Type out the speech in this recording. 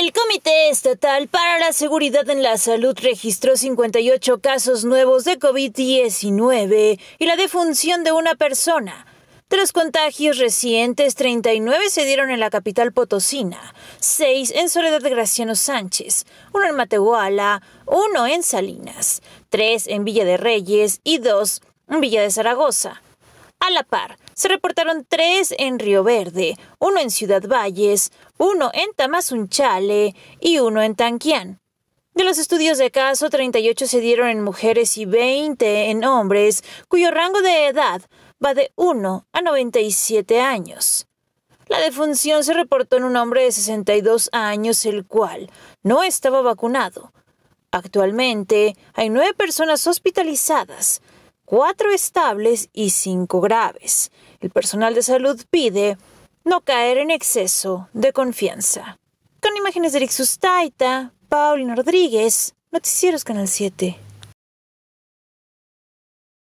El Comité Estatal para la Seguridad en la Salud registró 58 casos nuevos de COVID-19 y la defunción de una persona. De los contagios recientes, 39 se dieron en la capital potosina, 6 en Soledad de Graciano Sánchez, 1 en Matehuala, 1 en Salinas, 3 en Villa de Reyes y 2 en Villa de Zaragoza. A la par, se reportaron tres en Río Verde, uno en Ciudad Valles, uno en Tamazunchale y uno en Tanquián. De los estudios de caso, 38 se dieron en mujeres y 20 en hombres, cuyo rango de edad va de 1 a 97 años. La defunción se reportó en un hombre de 62 años, el cual no estaba vacunado. Actualmente hay nueve personas hospitalizadas, cuatro estables y cinco graves. El personal de salud pide no caer en exceso de confianza. Con imágenes de Eric Sustaita, Paulina Rodríguez, Noticieros Canal 7.